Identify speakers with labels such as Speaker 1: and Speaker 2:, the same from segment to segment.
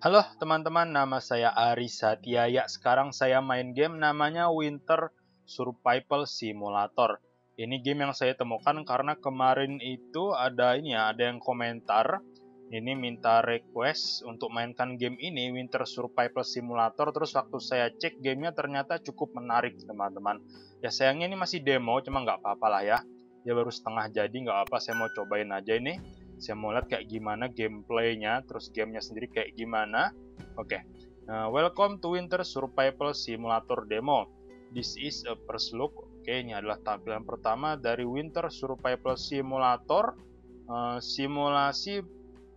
Speaker 1: Halo teman-teman, nama saya Ari Ya, Sekarang saya main game namanya Winter Survival Simulator. Ini game yang saya temukan karena kemarin itu ada ini ya, ada yang komentar. Ini minta request untuk mainkan game ini, Winter Survival Simulator. Terus waktu saya cek gamenya ternyata cukup menarik teman-teman. Ya sayangnya ini masih demo, cuma nggak apa-apa lah ya. Ya baru setengah jadi, nggak apa, saya mau cobain aja ini saya mau lihat kayak gimana gameplaynya, terus gamenya sendiri kayak gimana. Oke, okay. uh, eh, welcome to Winter Survival Simulator Demo. This is a first look. Oke, okay, ini adalah tampilan pertama dari Winter Survival Simulator. Uh, simulasi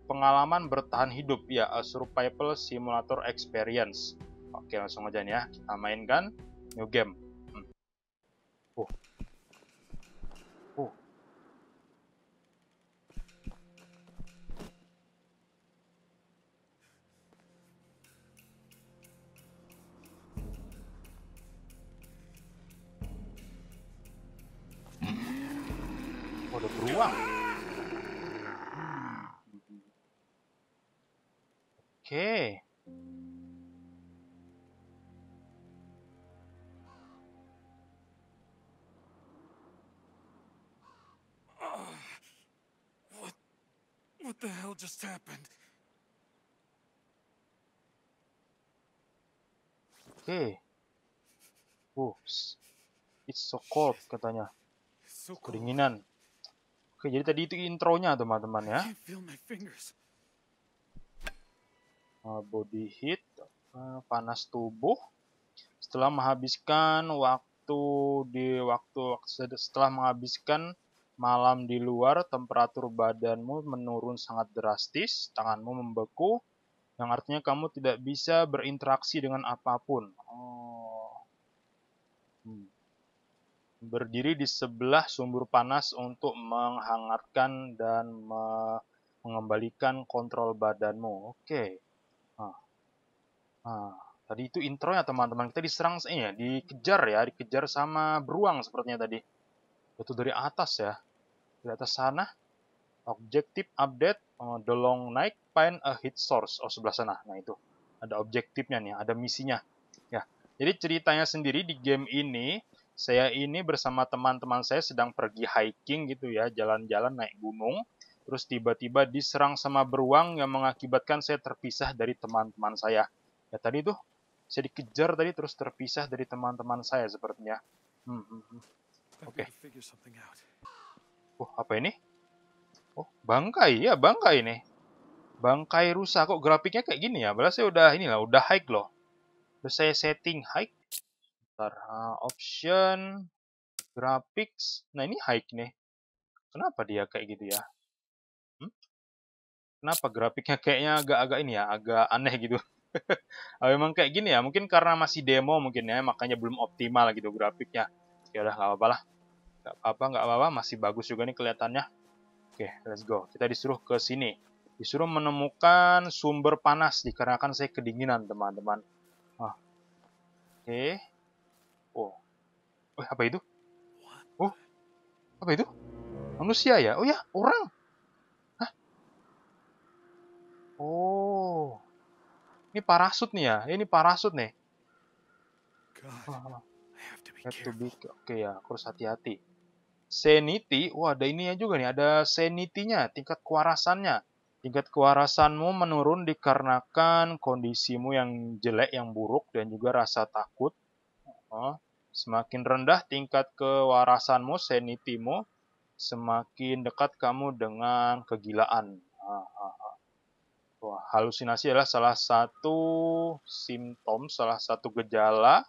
Speaker 1: pengalaman bertahan hidup ya, a Survival Simulator Experience. Oke, okay, langsung aja nih ya, kita mainkan new game. Hmm. Uh, Oke. What What the hell just happened? Oke. Oops. It's so cold katanya. Kedinginan. Oke, jadi tadi itu intronya teman-teman ya. Eh, body heat eh, panas tubuh setelah menghabiskan waktu di waktu setelah menghabiskan malam di luar temperatur badanmu menurun sangat drastis tanganmu membeku yang artinya kamu tidak bisa berinteraksi dengan apapun oh. hmm. berdiri di sebelah sumber panas untuk menghangatkan dan mengembalikan kontrol badanmu oke okay. Ah, tadi itu intro ya teman-teman. Kita diserang eh, ya, dikejar ya, dikejar sama beruang sepertinya tadi. Itu dari atas ya. Dari atas sana. Objektif update uh, eh, the long night find a eh, hit source. Oh, sebelah sana. Nah, itu. Ada objektifnya nih, ada misinya. Ya. Jadi ceritanya sendiri di game ini saya ini bersama teman-teman saya sedang pergi hiking gitu ya, jalan-jalan naik gunung. Terus tiba-tiba diserang sama beruang yang mengakibatkan saya terpisah dari teman-teman saya. Ya tadi tuh saya dikejar tadi terus terpisah dari teman-teman saya sepertinya. Hmm, hmm, hmm. Oke. Okay. Oh, apa ini? Oh, bangkai. Ya, bangkai ini. Bangkai rusak Kok grafiknya kayak gini ya? Padahal saya udah inilah, udah high loh. Udah saya setting high. Bentar. Uh, option. Graphics. Nah, ini high nih. Kenapa dia kayak gitu ya? Hmm? Kenapa grafiknya kayaknya agak-agak ini ya? Agak aneh gitu nah, oh, memang kayak gini ya mungkin karena masih demo mungkin ya makanya belum optimal gitu grafiknya ya udah nggak apa-apa lah nggak apa-apa nggak apa-apa masih bagus juga nih kelihatannya oke let's go kita disuruh ke sini disuruh menemukan sumber panas dikarenakan saya kedinginan teman-teman ah. oke oh oh apa itu oh apa itu manusia ya oh ya orang Hah? oh ini parasut nih ya. Ini parasut nih. Ah, ah. Oke okay, ya, aku harus hati-hati. Seniti, wah ada ininya juga nih, ada senitinya, tingkat kewarasannya. Tingkat kewarasanmu menurun dikarenakan kondisimu yang jelek, yang buruk, dan juga rasa takut. Oh, semakin rendah tingkat kewarasanmu, senitimu, semakin dekat kamu dengan kegilaan. Ah, ah, Wah, halusinasi adalah salah satu simptom, salah satu gejala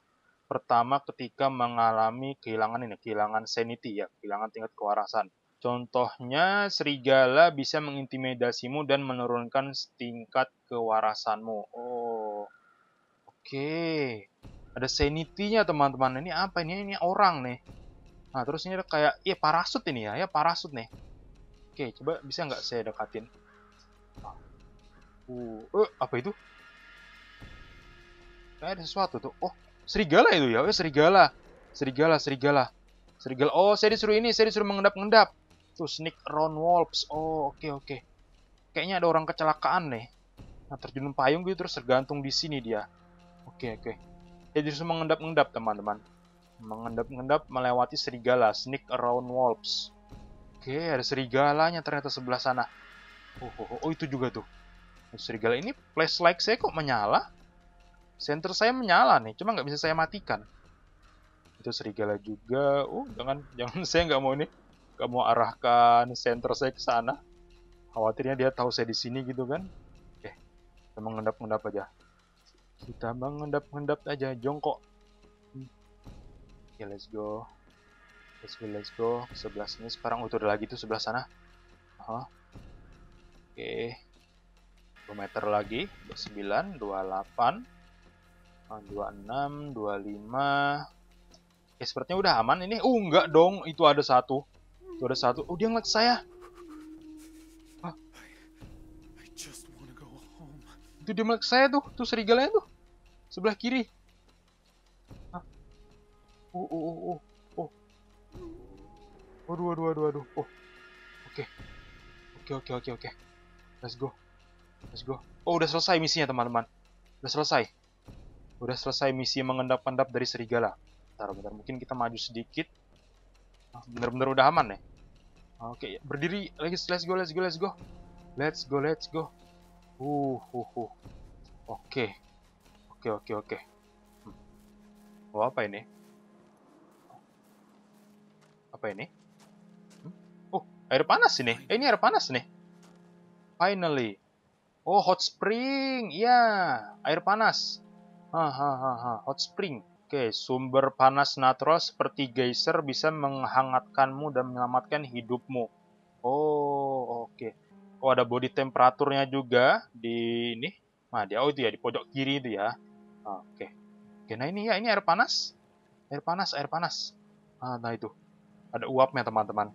Speaker 1: pertama ketika mengalami kehilangan ini, kehilangan sanity ya, kehilangan tingkat kewarasan. Contohnya, serigala bisa mengintimidasimu dan menurunkan tingkat kewarasanmu. Oh, oke. Okay. Ada sanity-nya teman-teman. Ini apa ini? Ini orang nih. Nah, terus ini ada kayak, ya parasut ini ya, ya parasut nih. Oke, okay, coba bisa nggak saya dekatin? Uh, uh, apa itu? Kayak ada sesuatu tuh. Oh, serigala itu ya. Oh, serigala. Serigala, serigala. Serigala. Oh, saya disuruh ini, saya disuruh mengendap-ngendap. Tuh, sneak around wolves. Oh, oke okay, oke. Okay. Kayaknya ada orang kecelakaan nih. Nah, terjun payung gitu terus tergantung di sini dia. Oke, okay, oke. Okay. Saya disuruh mengendap-ngendap, teman-teman. Mengendap-ngendap melewati serigala, sneak around wolves. Oke, okay, ada serigalanya ternyata sebelah sana. Oh, oh, oh, oh itu juga tuh serigala ini flashlight saya kok menyala? center saya menyala nih, cuma nggak bisa saya matikan. Itu serigala juga. Oh, jangan, jangan saya nggak mau nih. Nggak mau arahkan center saya ke sana. Khawatirnya dia tahu saya di sini gitu kan. Oke, kita mengendap-endap aja. Kita mengendap-endap aja, jongkok. Oke, okay, let's go. Let's go, let's go. sebelah sini sekarang. udah oh, ada lagi tuh sebelah sana. Oke. Okay 10 meter lagi 9 28 26 25 ya sepertinya udah aman ini oh enggak dong itu ada satu itu ada satu oh dia ngeliat saya itu dia ngelag saya tuh tuh serigalanya tuh sebelah kiri Hah? oh oh oh oh oh waduh waduh waduh waduh oh oke okay. oke okay, oke okay, oke oke let's go Let's go. Oh, udah selesai misinya, teman-teman. Udah selesai. Udah selesai misi mengendap-endap dari serigala. Bentar, bentar. Mungkin kita maju sedikit. Ah, bener-bener udah aman ya? Oke, okay, ya. berdiri. Let's, let's go, let's go, let's go. Let's go, let's go. Uh, uh, uh. Oke. Oke, oke, oke. Hmm. Oh, apa ini? Apa ini? Hmm? Oh, air panas ini. Eh, ini air panas nih. Finally. Oh, hot spring. Iya, yeah. air panas. Hahaha, hot spring. Oke, okay. sumber panas natural seperti geyser bisa menghangatkanmu dan menyelamatkan hidupmu. Oh, oke. Okay. Oh, ada body temperaturnya juga di ini. Nah, dia oh itu ya di pojok kiri itu ya. Ah, oke. Okay. Oke, nah ini ya ini air panas. Air panas, air panas. Ah, nah itu. Ada uapnya, teman-teman.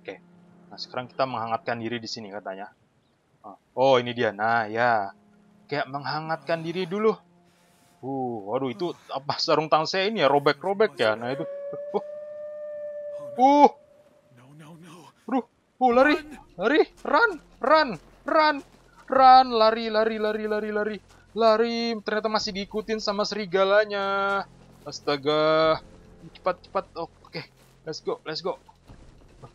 Speaker 1: Oke. Nah, sekarang kita menghangatkan diri di sini katanya. Oh, ini dia. Nah, ya. Kayak menghangatkan diri dulu. Uh, waduh itu apa sarung tangan saya ini ya robek-robek ya. Nah, itu. Uh. Uh. Bro, uh lari. Lari, run, run, run. Run, lari, lari, lari, lari, lari. Lari, ternyata masih diikutin sama serigalanya. Astaga. Cepat, cepat. Oh, Oke, okay. let's go, let's go. Uh,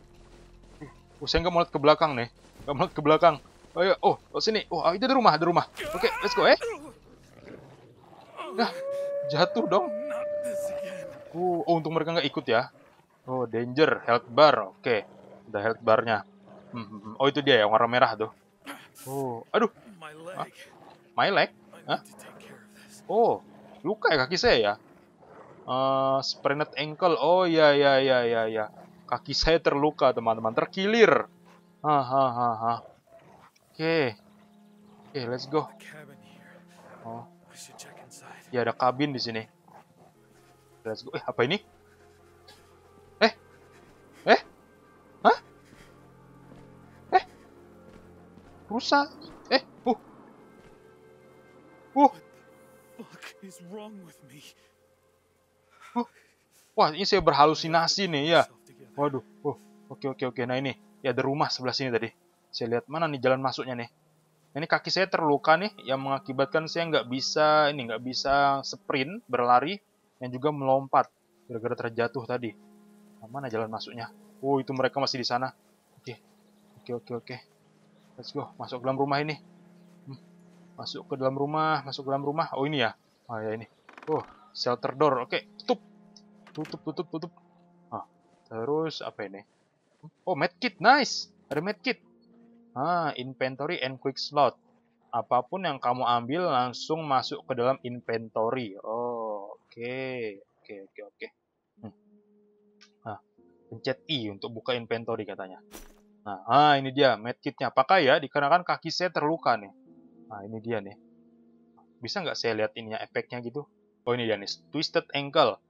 Speaker 1: uh, saya nggak mau lihat ke belakang nih. Nggak mau lihat ke belakang. Oh, iya. oh, oh sini. Oh, ah, itu di rumah, di rumah. Oke, okay, let's go, eh. Nah, jatuh dong. Oh, oh, untung mereka nggak ikut ya. Oh, danger, health bar. Oke, okay. ada health barnya. Hmm, hmm, hmm, oh, itu dia ya, warna merah tuh. Oh, aduh. Hah? My leg? Hah? Oh, luka ya kaki saya ya? Uh, sprained ankle. Oh, ya, ya, ya, ya, ya. Kaki saya terluka, teman-teman. Terkilir. Ha, ha, ha, ha. Oke. Oke, let's go. Oh. Ya ada kabin di sini. Let's go. Eh, apa ini? Eh? Eh? Hah? Eh? Rusak. Eh, uh. Uh. Uh. Wah, ini saya berhalusinasi nih ya. Waduh. Oh, Oke, oke, oke. Nah, ini. Ya ada rumah sebelah sini tadi. Saya lihat mana nih jalan masuknya nih. Ini kaki saya terluka nih, yang mengakibatkan saya nggak bisa ini nggak bisa sprint berlari, dan juga melompat gara-gara terjatuh tadi. Nah, mana jalan masuknya? Oh itu mereka masih di sana. Oke, okay. oke, okay, oke, okay, oke. Let's go, masuk ke dalam rumah ini. Hmm. Masuk ke dalam rumah, masuk ke dalam rumah. Oh ini ya, oh ya ini. Oh shelter door, oke, tutup, tutup, tutup, tutup. Ah, terus apa ini? Hmm, oh medkit, nice. Ada medkit. Ah, inventory and quick slot. Apapun yang kamu ambil langsung masuk ke dalam inventory. Oh, oke. Oke, oke, oke. Nah, pencet I untuk buka inventory katanya. Nah, ah, ini dia medkitnya. Pakai ya, dikarenakan kaki saya terluka nih. Nah, ini dia nih. Bisa nggak saya lihat ininya efeknya gitu? Oh, ini dia nih, twisted ankle.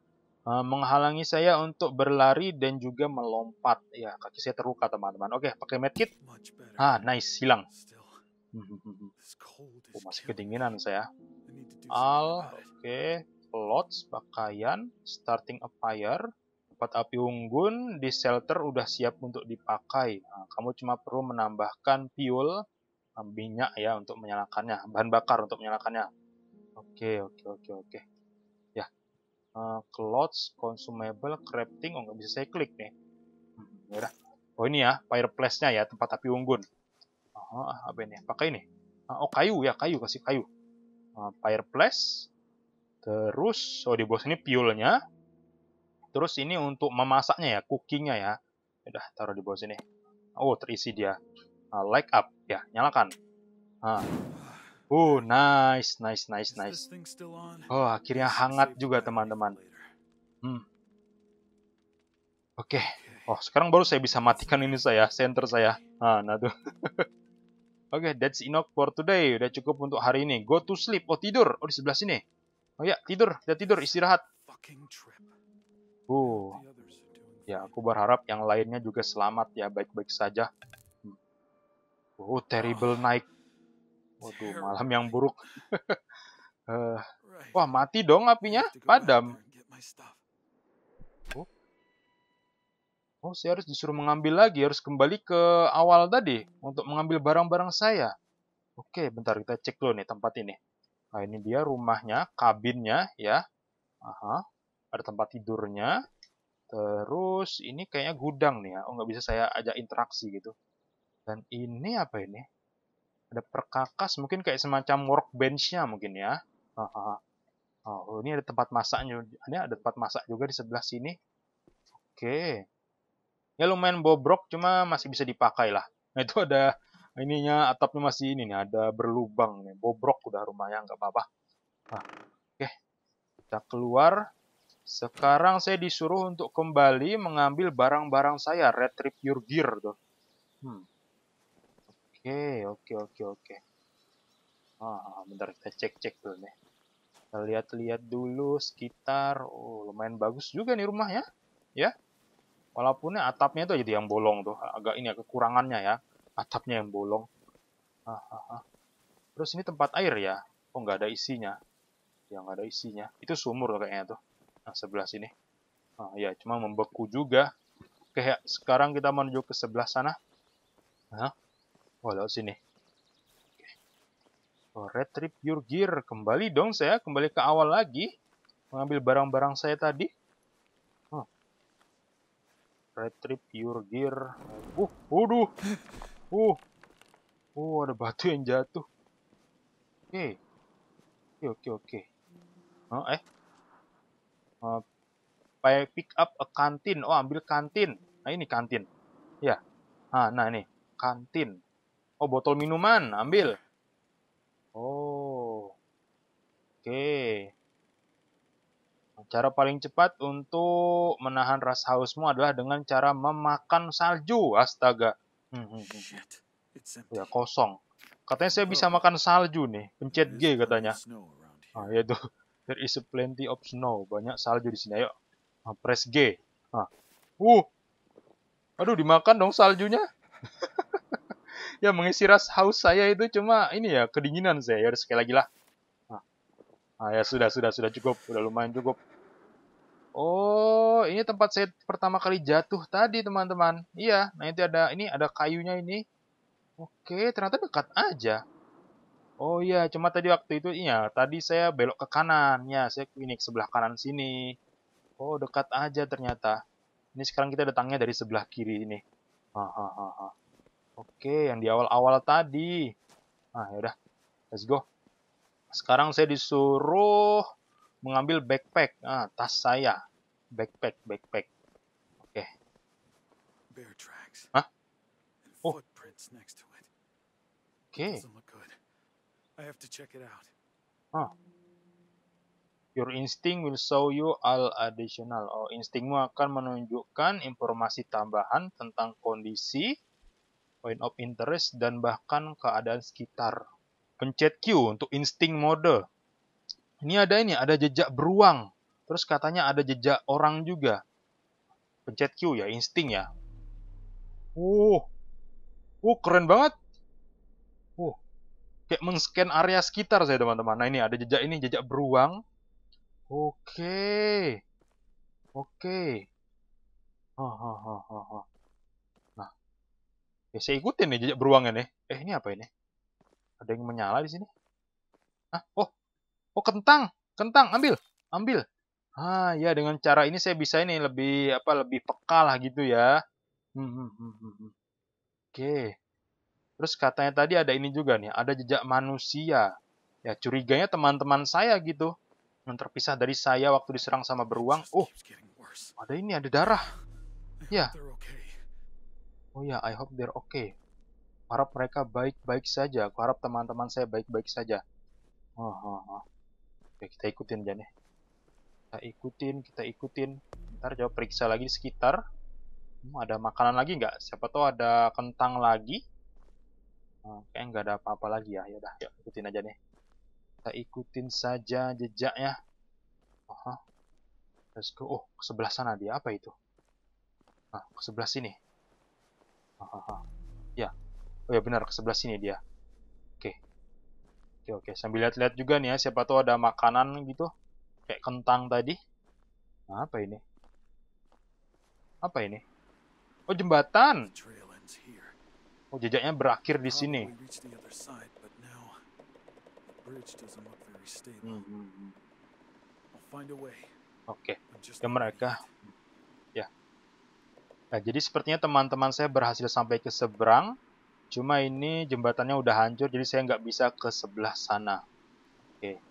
Speaker 1: Eh, menghalangi saya untuk berlari dan juga melompat. Ya, kaki saya terluka, teman-teman. Oke, pakai medkit. Ah, nice, hilang. Oh, masih kedinginan saya. Al, oke. Okay. Clothes, pakaian. Starting a fire. Tempat api unggun di shelter udah siap untuk dipakai. Nah, kamu cuma perlu menambahkan fuel, ah, minyak ya untuk menyalakannya, bahan bakar untuk menyalakannya. Oke, okay, oke, okay, oke, okay, oke. Okay. Eh, clothes, consumable, crafting, oh nggak bisa saya klik nih. Hmm, ya Oh ini ya, fireplace-nya ya, tempat api unggun. Oh, apa ini? Pakai ini. Ah, oh kayu ya, kayu kasih kayu. Uh, fireplace. Terus, oh di bawah sini piulnya. Terus ini untuk memasaknya ya, cookingnya ya. Udah, taruh di bawah sini. Oh, terisi dia. Uh, light up ya, nyalakan. Uh, Oh, nice, nice, nice, nice. Oh, akhirnya hangat juga teman-teman. Hmm. Oke. Okay. Oh, sekarang baru saya bisa matikan ini saya, center saya. Ah, nah tuh. Oke, okay, that's enough for today. Udah cukup untuk hari ini. Go to sleep. Oh, tidur. Oh, di sebelah sini. Oh ya, tidur. Udah tidur, istirahat. Uh. Ya, aku berharap yang lainnya juga selamat ya, baik-baik saja. Oh, terrible night Waduh, malam yang buruk. uh, wah, mati dong apinya. Padam. Oh. oh, saya harus disuruh mengambil lagi. Harus kembali ke awal tadi untuk mengambil barang-barang saya. Oke, bentar. Kita cek dulu nih tempat ini. Nah, ini dia rumahnya, kabinnya ya. Aha, ada tempat tidurnya. Terus ini kayaknya gudang nih ya. Oh, nggak bisa saya ajak interaksi gitu. Dan ini apa ini? ada perkakas mungkin kayak semacam workbenchnya mungkin ya oh ini ada tempat masaknya ini ada tempat masak juga di sebelah sini oke ya lumayan bobrok cuma masih bisa dipakai lah nah, itu ada ininya atapnya masih ini nih ada berlubang nih bobrok udah rumahnya nggak apa-apa nah, oke kita keluar sekarang saya disuruh untuk kembali mengambil barang-barang saya retrieve your gear tuh hmm. Oke, oke, oke, oke. Ah, ah bentar kita cek-cek dulu nih. Kita lihat-lihat dulu sekitar. Oh, lumayan bagus juga nih rumahnya. Ya. ya. Walaupunnya atapnya tuh jadi yang bolong tuh. Agak ini ya kekurangannya ya. Atapnya yang bolong. Ah, ah, ah. Terus ini tempat air ya. Oh, nggak ada isinya. Yang nggak ada isinya. Itu sumur tuh, kayaknya tuh. Nah, sebelah sini. Ah, ya, cuma membeku juga. Oke, ya, sekarang kita menuju ke sebelah sana. Nah, Oh, lewat sini. Oh, trip your gear. Kembali dong saya, kembali ke awal lagi. Mengambil barang-barang saya tadi. Oh. Red trip your gear. Uh, waduh. Uh. Uh, ada batu yang jatuh. Oke. Okay. Oke, okay, oke, okay, oke. Oh, eh. Uh, pick up a kantin. Oh, ambil kantin. Nah, ini kantin. Ya. Yeah. Ah, nah ini. Kantin. Oh, botol minuman, ambil. Oh. Oke. Okay. Cara paling cepat untuk menahan rasa hausmu adalah dengan cara memakan salju. Astaga. Hmm, hmm, hmm. Ya kosong. Katanya saya bisa oh. makan salju nih. Pencet G katanya. Ah, ya tuh There is plenty of snow. Banyak salju di sini. Ayo. Ah, press G. Ah. Uh. Aduh, dimakan dong saljunya. ya mengisi ras haus saya itu cuma ini ya kedinginan saya. Ya sekali lagi lah. Nah. Ah, ya sudah sudah sudah cukup, udah lumayan cukup. Oh, ini tempat saya pertama kali jatuh tadi, teman-teman. Iya, nah itu ada ini ada kayunya ini. Oke, ternyata dekat aja. Oh iya, cuma tadi waktu itu iya, tadi saya belok ke kanan. Ya, saya klinik sebelah kanan sini. Oh, dekat aja ternyata. Ini sekarang kita datangnya dari sebelah kiri ini. Hahaha. Ah, ha ah. ha ha. Oke, yang di awal-awal tadi. Nah, yaudah. Let's go. Sekarang saya disuruh mengambil backpack. Nah, tas saya. Backpack, backpack. Oke. Hah? Oh. Oke. Okay. Ah. Your instinct will show you all additional. Oh, instingmu akan menunjukkan informasi tambahan tentang kondisi point of interest, dan bahkan keadaan sekitar. Pencet Q untuk insting mode. Ini ada ini, ada jejak beruang. Terus katanya ada jejak orang juga. Pencet Q ya, insting ya. Uh, uh keren banget. Uh, kayak men-scan area sekitar saya teman-teman. Nah ini ada jejak ini, jejak beruang. Oke. Okay. Oke. Okay. Ha ha ha ha ha. Ya, saya ikutin nih jejak beruangnya nih. Eh, ini apa ini? Ada yang menyala di sini? Ah, oh. Oh, kentang. Kentang, ambil. Ambil. Ah, ya dengan cara ini saya bisa ini lebih apa lebih peka lah gitu ya. Hmm, hmm, hmm, hmm, hmm. Oke. Terus katanya tadi ada ini juga nih, ada jejak manusia. Ya, curiganya teman-teman saya gitu. Yang terpisah dari saya waktu diserang sama beruang. Oh, ada ini, ada darah. Ya, Oh ya, I hope they're okay. Harap mereka baik-baik saja. Aku harap teman-teman saya baik-baik saja. Oh, oh, oh. Oke, kita ikutin aja nih. Kita ikutin, kita ikutin. Ntar coba periksa lagi di sekitar. Hmm, ada makanan lagi nggak? Siapa tahu ada kentang lagi. Hmm, kayaknya nggak ada apa-apa lagi ya. Ya udah, ikutin aja nih. Kita ikutin saja jejaknya. Aha. Oh, oh. Let's go. Oh, ke sebelah sana dia. Apa itu? Nah, ke sebelah sini ya. Oh ya benar ke sebelah sini dia. Oke. Oke oke. Sambil lihat-lihat juga nih ya siapa tahu ada makanan gitu. Kayak kentang tadi. Nah, apa ini? Apa ini? Oh jembatan. Oh jejaknya berakhir di sini. Hmm, hmm, hmm. Oke. Okay. Ya mereka Nah, jadi sepertinya teman-teman saya berhasil sampai ke seberang. Cuma ini jembatannya udah hancur, jadi saya nggak bisa ke sebelah sana. Oke.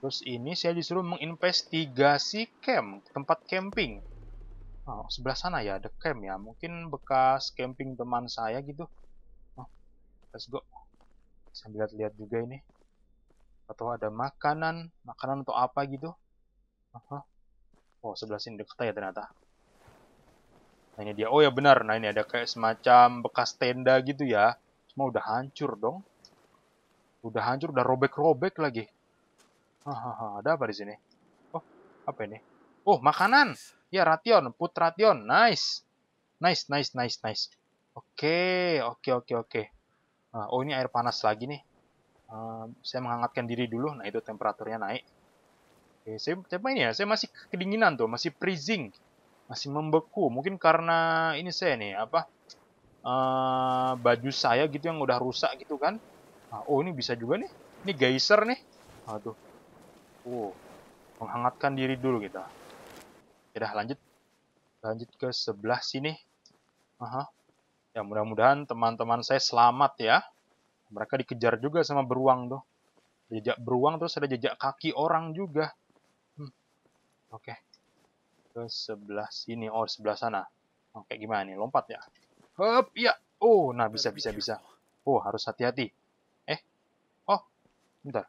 Speaker 1: Terus ini saya disuruh menginvestigasi camp, tempat camping. Oh, sebelah sana ya, ada camp ya. Mungkin bekas camping teman saya gitu. Oh, let's go. Sambil lihat-lihat juga ini. Atau ada makanan, makanan untuk apa gitu. Oh, sebelah sini deket ya ternyata. Nah ini dia, oh ya benar, nah ini ada kayak semacam bekas tenda gitu ya. Semua udah hancur dong. Udah hancur, udah robek-robek lagi. Hahaha, ah, ada apa di sini? Oh, apa ini? Oh, makanan. Ya, ration, put ration. Nice. Nice, nice, nice, nice. Oke, oke, oke, oke. Ah, oh, ini air panas lagi nih. Uh, saya menghangatkan diri dulu. Nah, itu temperaturnya naik. Oke, saya, saya ini ya, saya masih kedinginan tuh, masih freezing masih membeku mungkin karena ini saya nih apa uh, baju saya gitu yang udah rusak gitu kan nah, oh ini bisa juga nih ini geyser nih aduh oh menghangatkan diri dulu kita gitu. ya lanjut lanjut ke sebelah sini Aha. ya mudah-mudahan teman-teman saya selamat ya mereka dikejar juga sama beruang tuh jejak beruang terus ada jejak kaki orang juga hmm. oke okay ke sebelah sini, oh sebelah sana. Oh, gimana nih, lompat ya? Hop, ya. Oh, nah bisa, bisa, bisa. Oh, harus hati-hati. Eh, oh, bentar.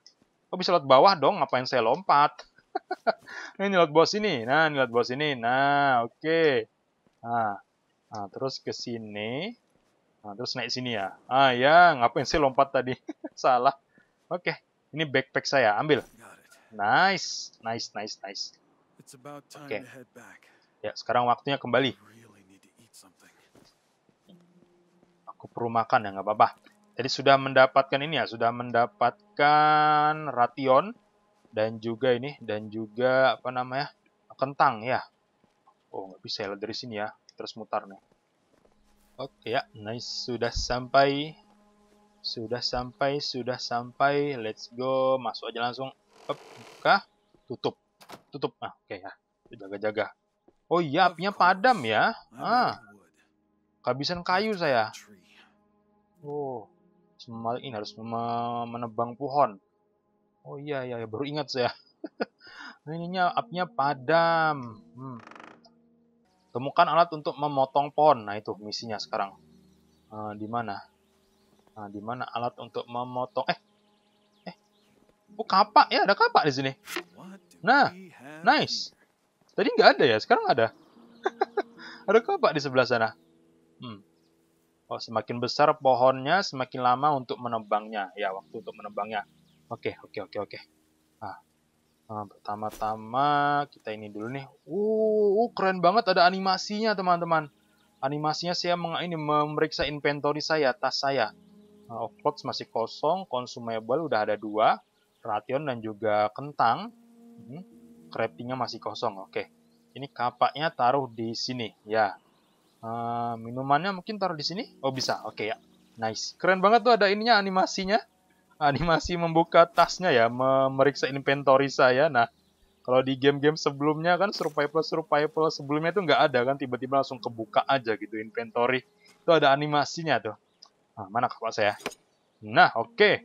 Speaker 1: Oh, bisa lewat bawah dong, ngapain saya lompat? ini lewat bawah sini, nah, ini lewat bawah sini. Nah, oke. Okay. Nah, nah, terus ke sini. Nah, terus naik sini ya. Ah, ya, ngapain saya lompat tadi? Salah. Oke, okay. ini backpack saya, ambil. Nice, nice, nice, nice. Oke. Okay. Ya, sekarang waktunya kembali. Aku perlu makan ya, nggak apa-apa. Jadi sudah mendapatkan ini ya, sudah mendapatkan ration dan juga ini dan juga apa namanya kentang ya. Oh nggak bisa ya dari sini ya, terus mutar nih. Oke ya, nice sudah sampai, sudah sampai, sudah sampai. Let's go, masuk aja langsung. Up, buka, tutup. Tutup. Ah, oke okay, ya. Jaga-jaga. Oh iya, apinya padam ya. Ah. Kehabisan kayu saya. Oh. semal ini harus menebang pohon. Oh iya, iya, iya baru ingat saya. Nah, ininya apinya padam. Hmm. Temukan alat untuk memotong pohon. Nah itu misinya sekarang. Uh, di mana? Nah, di mana alat untuk memotong? Eh, eh, oh kapak ya ada kapak di sini. What? Nah, nice. Tadi nggak ada ya, sekarang ada. ada kapak di sebelah sana. Hmm. Oh, semakin besar pohonnya, semakin lama untuk menebangnya. Ya, waktu untuk menebangnya. Oke, oke, oke, oke. Nah, nah pertama-tama kita ini dulu nih. Uh, uh, keren banget ada animasinya, teman-teman. Animasinya saya meng ini memeriksa inventory saya, tas saya. Nah, of masih kosong, consumable udah ada dua, ration dan juga kentang. Hmm, ini masih kosong oke ini kapaknya taruh di sini ya uh, minumannya mungkin taruh di sini oh bisa oke ya nice keren banget tuh ada ininya animasinya animasi membuka tasnya ya memeriksa inventory saya nah kalau di game-game sebelumnya kan survival survival sebelumnya itu nggak ada kan tiba-tiba langsung kebuka aja gitu inventory itu ada animasinya tuh nah, mana kapak saya nah oke okay.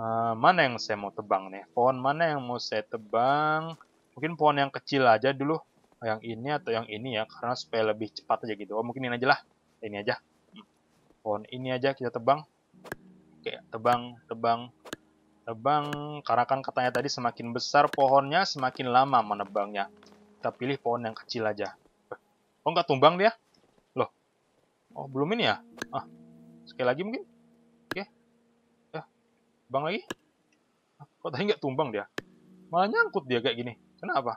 Speaker 1: Eh, mana yang saya mau tebang nih? Pohon mana yang mau saya tebang? Mungkin pohon yang kecil aja dulu. Yang ini atau yang ini ya. Karena supaya lebih cepat aja gitu. Oh, mungkin ini aja lah. Ini aja. Pohon ini aja kita tebang. Oke, tebang, tebang, tebang. Karena kan katanya tadi semakin besar pohonnya, semakin lama menebangnya. Kita pilih pohon yang kecil aja. Oh, nggak tumbang dia? Loh. Oh, belum ini ya? Ah, sekali lagi mungkin? Bang lagi? Kok tadi nggak tumbang dia? Malah nyangkut dia kayak gini. Kenapa?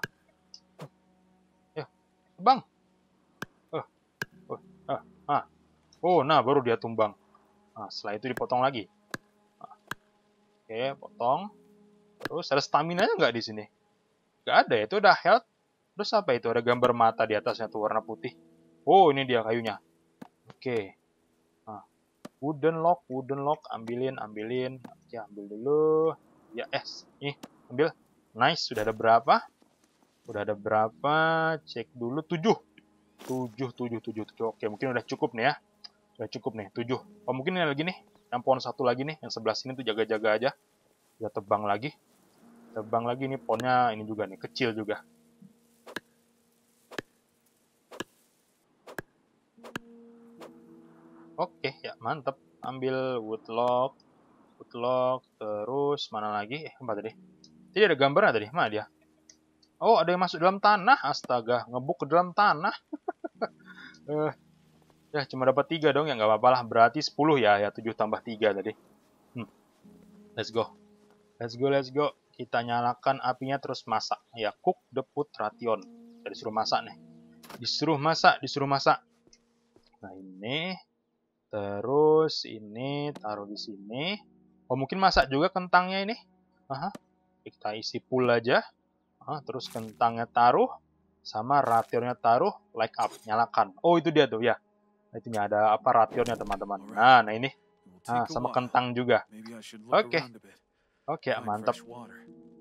Speaker 1: Ya, bang. Oh, oh, ah, ah. oh nah baru dia tumbang. Nah, setelah itu dipotong lagi. Nah. Oke, potong. Terus ada stamina-nya nggak di sini? Nggak ada ya, itu udah health. Terus apa itu? Ada gambar mata di atasnya tuh warna putih. Oh, ini dia kayunya. Oke. okay. Ah. wooden lock, wooden lock, ambilin, ambilin, Oke, ambil dulu ya S, eh, nih ambil nice sudah ada berapa sudah ada berapa cek dulu tujuh, tujuh, tujuh, tujuh, tujuh. oke mungkin udah cukup nih ya udah cukup nih tujuh. oh mungkin ini lagi nih yang pohon satu lagi nih yang sebelah sini tuh jaga-jaga aja ya tebang lagi tebang lagi nih pohonnya ini juga nih kecil juga Oke, ya mantep. Ambil woodlock. Footlog, terus mana lagi? Eh, empat tadi. Tadi ada gambarnya tadi, mana dia? Oh, ada yang masuk dalam tanah. Astaga, ngebuk ke dalam tanah. uh, ya, cuma dapat tiga dong, ya nggak apa-apa lah. Berarti 10 ya, ya 7 tambah 3 tadi. Hmm. Let's go. Let's go, let's go. Kita nyalakan apinya terus masak. Ya, cook the put ration. Kita disuruh masak nih. Disuruh masak, disuruh masak. Nah, ini. Terus ini taruh di sini. Oh mungkin masak juga kentangnya ini. Aha. Kita isi full aja. Aha, terus kentangnya taruh. Sama rationnya taruh. Like up. Nyalakan. Oh itu dia tuh ya. Nah, itu ada apa rationnya teman-teman. Nah, nah ini. Nah, sama kentang juga. Oke. Oke, okay, mantap.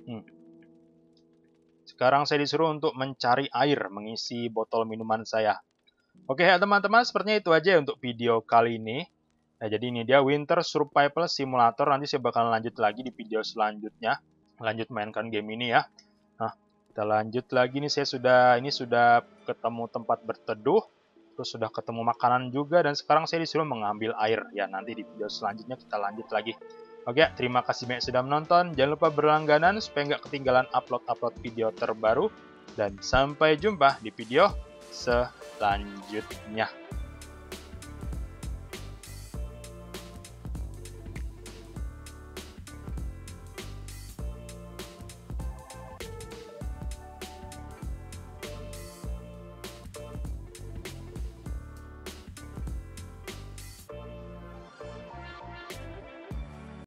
Speaker 1: Hmm. Sekarang saya disuruh untuk mencari air mengisi botol minuman saya. Oke okay, ya teman-teman, sepertinya itu aja untuk video kali ini. Nah, jadi ini dia Winter Survival Simulator. Nanti saya bakal lanjut lagi di video selanjutnya. Lanjut mainkan game ini ya. Nah, kita lanjut lagi nih. Saya sudah ini sudah ketemu tempat berteduh, terus sudah ketemu makanan juga dan sekarang saya disuruh mengambil air. Ya, nanti di video selanjutnya kita lanjut lagi. Oke, terima kasih banyak sudah menonton. Jangan lupa berlangganan supaya nggak ketinggalan upload-upload video terbaru. Dan sampai jumpa di video selanjutnya.